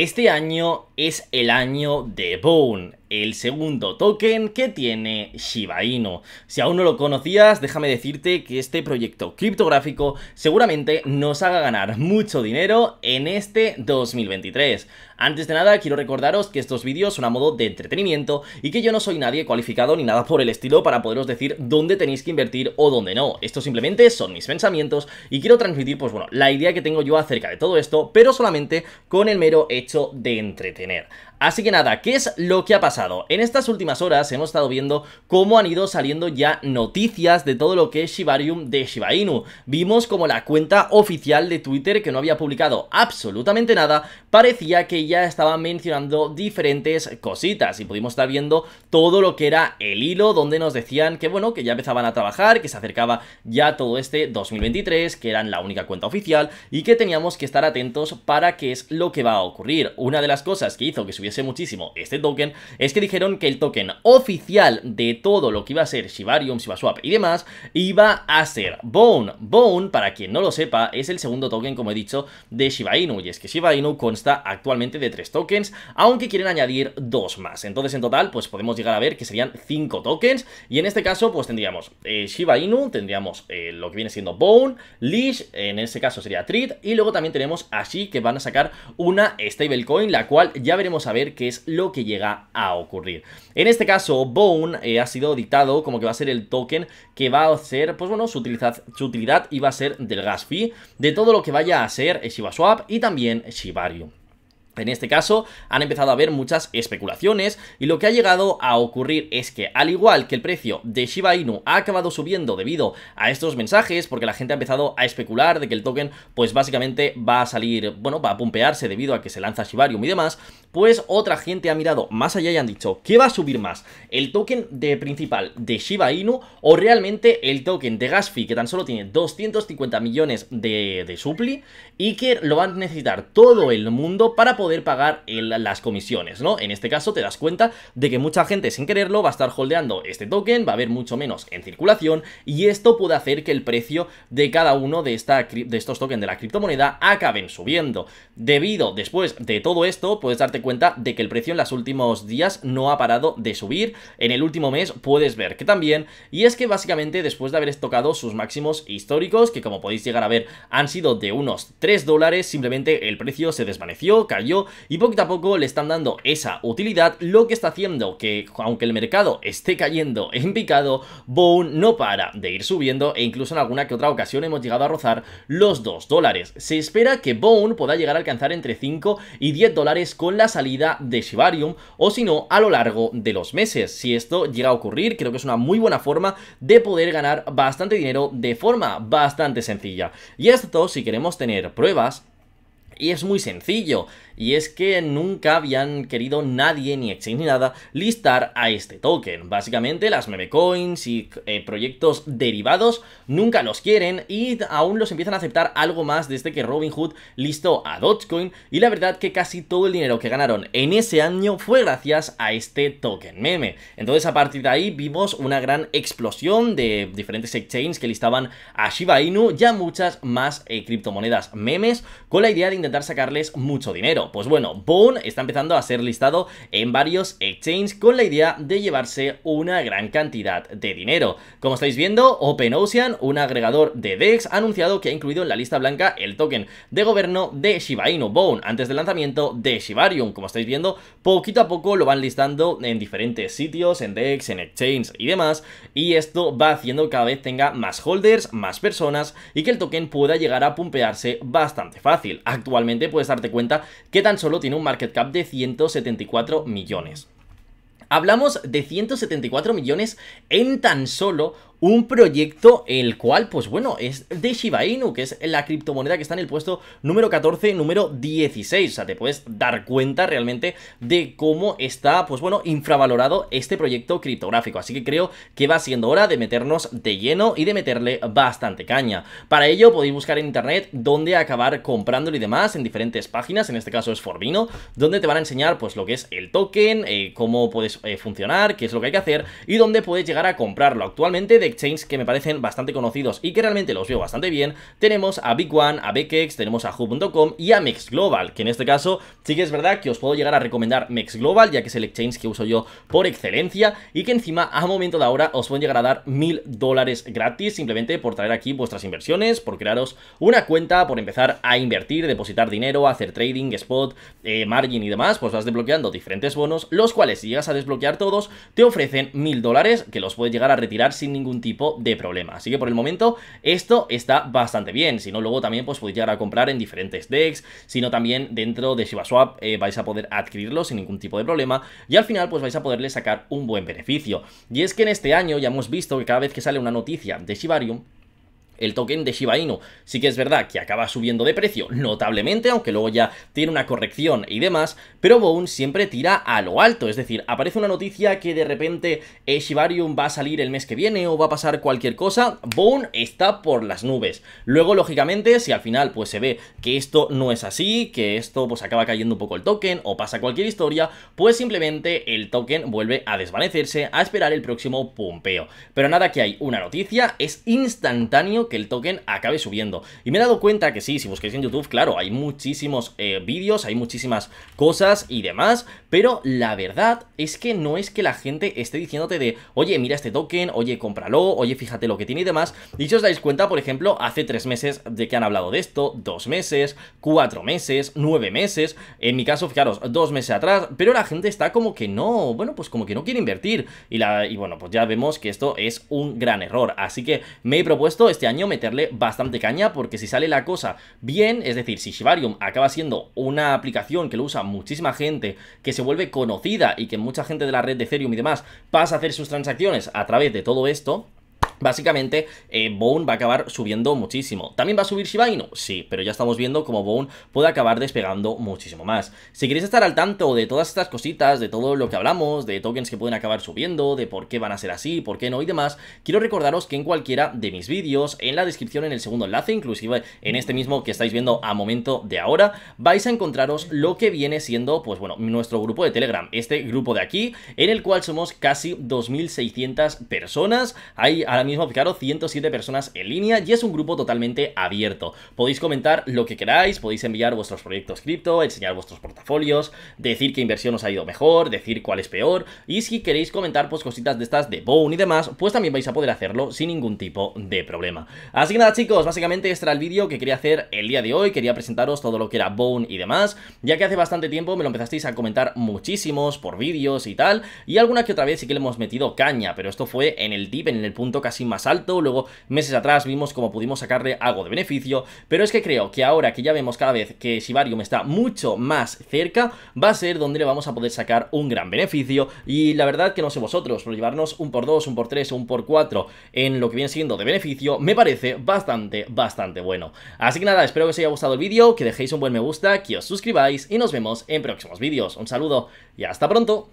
Este año es el año de Bone el segundo token que tiene Shiba Inu. Si aún no lo conocías, déjame decirte que este proyecto criptográfico seguramente nos haga ganar mucho dinero en este 2023. Antes de nada, quiero recordaros que estos vídeos son a modo de entretenimiento y que yo no soy nadie cualificado ni nada por el estilo para poderos decir dónde tenéis que invertir o dónde no. Esto simplemente son mis pensamientos y quiero transmitir, pues bueno, la idea que tengo yo acerca de todo esto, pero solamente con el mero hecho de entretener. Así que nada, ¿qué es lo que ha pasado? En estas últimas horas hemos estado viendo cómo han ido saliendo ya noticias de todo lo que es Shibarium de Shiba Inu. Vimos como la cuenta oficial de Twitter, que no había publicado absolutamente nada, parecía que ya estaba mencionando diferentes cositas y pudimos estar viendo todo lo que era el hilo donde nos decían que bueno, que ya empezaban a trabajar, que se acercaba ya todo este 2023, que eran la única cuenta oficial y que teníamos que estar atentos para qué es lo que va a ocurrir. Una de las cosas que hizo que subiera Sé muchísimo este token es que dijeron que el token oficial de todo lo que iba a ser Shibarium, ShibaSwap y demás iba a ser Bone. Bone, para quien no lo sepa, es el segundo token, como he dicho, de Shiba Inu. Y es que Shiba Inu consta actualmente de tres tokens, aunque quieren añadir dos más. Entonces, en total, pues podemos llegar a ver que serían cinco tokens. Y en este caso, pues tendríamos eh, Shiba Inu, tendríamos eh, lo que viene siendo Bone, Leash, en este caso sería Treat, y luego también tenemos así que van a sacar una stablecoin, la cual ya veremos a ver qué es lo que llega a ocurrir. En este caso, Bone eh, ha sido dictado como que va a ser el token que va a ser, pues bueno, su utilidad, y va a ser del gas fee, de todo lo que vaya a ser eh, swap y también Shibarium. En este caso han empezado a haber muchas especulaciones y lo que ha llegado a ocurrir es que al igual que el precio de Shiba Inu ha acabado subiendo debido a estos mensajes porque la gente ha empezado a especular de que el token pues básicamente va a salir, bueno, va a pumpearse debido a que se lanza Shibarium y demás, pues otra gente ha mirado más allá y han dicho que va a subir más? ¿El token de principal de Shiba Inu o realmente el token de Gasfi que tan solo tiene 250 millones de, de supli y que lo va a necesitar todo el mundo para poder pagar las comisiones, ¿no? En este caso te das cuenta de que mucha gente sin quererlo va a estar holdeando este token, va a haber mucho menos en circulación y esto puede hacer que el precio de cada uno de, esta, de estos tokens de la criptomoneda acaben subiendo. Debido después de todo esto, puedes darte cuenta de que el precio en los últimos días no ha parado de subir. En el último mes puedes ver que también, y es que básicamente después de haber tocado sus máximos históricos, que como podéis llegar a ver han sido de unos 3 dólares, simplemente el precio se desvaneció, cayó y poquito a poco le están dando esa utilidad, lo que está haciendo que aunque el mercado esté cayendo en picado, Bone no para de ir subiendo e incluso en alguna que otra ocasión hemos llegado a rozar los 2 dólares. Se espera que Bone pueda llegar a alcanzar entre 5 y 10 dólares con la salida de Shibarium o si no a lo largo de los meses. Si esto llega a ocurrir, creo que es una muy buena forma de poder ganar bastante dinero de forma bastante sencilla. Y esto si queremos tener pruebas y es muy sencillo y es que nunca habían querido nadie, ni exchange ni nada, listar a este token. Básicamente las meme coins y eh, proyectos derivados nunca los quieren y aún los empiezan a aceptar algo más desde que Robinhood listó a Dogecoin y la verdad que casi todo el dinero que ganaron en ese año fue gracias a este token meme. Entonces a partir de ahí vimos una gran explosión de diferentes exchanges que listaban a Shiba Inu ya muchas más eh, criptomonedas memes con la idea de intentar sacarles mucho dinero. Pues bueno, Bone está empezando a ser listado en varios exchanges con la idea de llevarse una gran cantidad de dinero. Como estáis viendo, OpenOcean, un agregador de DEX, ha anunciado que ha incluido en la lista blanca el token de gobierno de Shiba Inu Bone antes del lanzamiento de Shibarium. Como estáis viendo, poquito a poco lo van listando en diferentes sitios, en DEX, en exchanges y demás, y esto va haciendo que cada vez tenga más holders, más personas y que el token pueda llegar a pumpearse bastante fácil. Actualmente puedes darte cuenta que que tan solo tiene un market cap de 174 millones. Hablamos de 174 millones en tan solo un proyecto el cual, pues bueno, es de Shiba Inu, que es la criptomoneda que está en el puesto número 14, número 16. O sea, te puedes dar cuenta realmente de cómo está, pues bueno, infravalorado este proyecto criptográfico. Así que creo que va siendo hora de meternos de lleno y de meterle bastante caña. Para ello podéis buscar en internet dónde acabar comprándolo y demás en diferentes páginas, en este caso es Forbino, donde te van a enseñar pues lo que es el token, eh, cómo puedes eh, funcionar, qué es lo que hay que hacer y dónde puedes llegar a comprarlo. Actualmente de exchanges que me parecen bastante conocidos y que realmente los veo bastante bien, tenemos a Big One, a BKX, tenemos a Hub.com y a MexGlobal, que en este caso sí que es verdad que os puedo llegar a recomendar MexGlobal Global, ya que es el exchange que uso yo por excelencia y que encima a momento de ahora os pueden llegar a dar mil dólares gratis simplemente por traer aquí vuestras inversiones, por crearos una cuenta, por empezar a invertir, depositar dinero, hacer trading, spot, eh, margin y demás, pues vas desbloqueando diferentes bonos, los cuales si llegas a desbloquear todos te ofrecen mil dólares que los puedes llegar a retirar sin ningún tipo de problema. Así que por el momento esto está bastante bien, si no luego también pues podéis llegar a comprar en diferentes decks, sino también dentro de ShibaSwap eh, vais a poder adquirirlo sin ningún tipo de problema y al final pues vais a poderle sacar un buen beneficio. Y es que en este año ya hemos visto que cada vez que sale una noticia de Shibarium, el token de Shiba Inu. Sí que es verdad que acaba subiendo de precio notablemente, aunque luego ya tiene una corrección y demás, pero Bone siempre tira a lo alto, es decir, aparece una noticia que de repente Shibarium va a salir el mes que viene o va a pasar cualquier cosa, Bone está por las nubes. Luego, lógicamente, si al final pues se ve que esto no es así, que esto pues acaba cayendo un poco el token o pasa cualquier historia, pues simplemente el token vuelve a desvanecerse a esperar el próximo pumpeo. Pero nada que hay una noticia, es instantáneo que el token acabe subiendo. Y me he dado cuenta que sí, si busquéis en YouTube, claro, hay muchísimos eh, vídeos, hay muchísimas cosas y demás, pero la verdad es que no es que la gente esté diciéndote de, oye, mira este token, oye, cómpralo, oye, fíjate lo que tiene y demás. Y si os dais cuenta, por ejemplo, hace tres meses de que han hablado de esto, dos meses, cuatro meses, nueve meses, en mi caso, fijaros, dos meses atrás, pero la gente está como que no, bueno, pues como que no quiere invertir. Y, la, y bueno, pues ya vemos que esto es un gran error. Así que me he propuesto este año meterle bastante caña porque si sale la cosa bien, es decir, si Shibarium acaba siendo una aplicación que lo usa muchísima gente, que se vuelve conocida y que mucha gente de la red de Ethereum y demás pasa a hacer sus transacciones a través de todo esto, Básicamente, eh, Bone va a acabar subiendo muchísimo. ¿También va a subir Shiba Inu? Sí, pero ya estamos viendo cómo Bone puede acabar despegando muchísimo más. Si queréis estar al tanto de todas estas cositas, de todo lo que hablamos, de tokens que pueden acabar subiendo, de por qué van a ser así, por qué no y demás, quiero recordaros que en cualquiera de mis vídeos, en la descripción, en el segundo enlace, inclusive en este mismo que estáis viendo a momento de ahora, vais a encontraros lo que viene siendo, pues bueno, nuestro grupo de Telegram, este grupo de aquí, en el cual somos casi 2.600 personas. Hay ahora mismo, fijaros, pues, 107 personas en línea y es un grupo totalmente abierto. Podéis comentar lo que queráis, podéis enviar vuestros proyectos cripto, enseñar vuestros portafolios, decir qué inversión os ha ido mejor, decir cuál es peor y si queréis comentar pues cositas de estas de Bone y demás, pues también vais a poder hacerlo sin ningún tipo de problema. Así que nada chicos, básicamente este era el vídeo que quería hacer el día de hoy, quería presentaros todo lo que era Bone y demás, ya que hace bastante tiempo me lo empezasteis a comentar muchísimos por vídeos y tal, y alguna que otra vez sí que le hemos metido caña, pero esto fue en el tip, en el punto casi más alto, luego meses atrás vimos cómo pudimos sacarle algo de beneficio, pero es que creo que ahora que ya vemos cada vez que me está mucho más cerca, va a ser donde le vamos a poder sacar un gran beneficio y la verdad que no sé vosotros, pero llevarnos un por 2, un por 3 o un por 4 en lo que viene siendo de beneficio me parece bastante, bastante bueno. Así que nada, espero que os haya gustado el vídeo, que dejéis un buen me gusta, que os suscribáis y nos vemos en próximos vídeos. Un saludo y hasta pronto.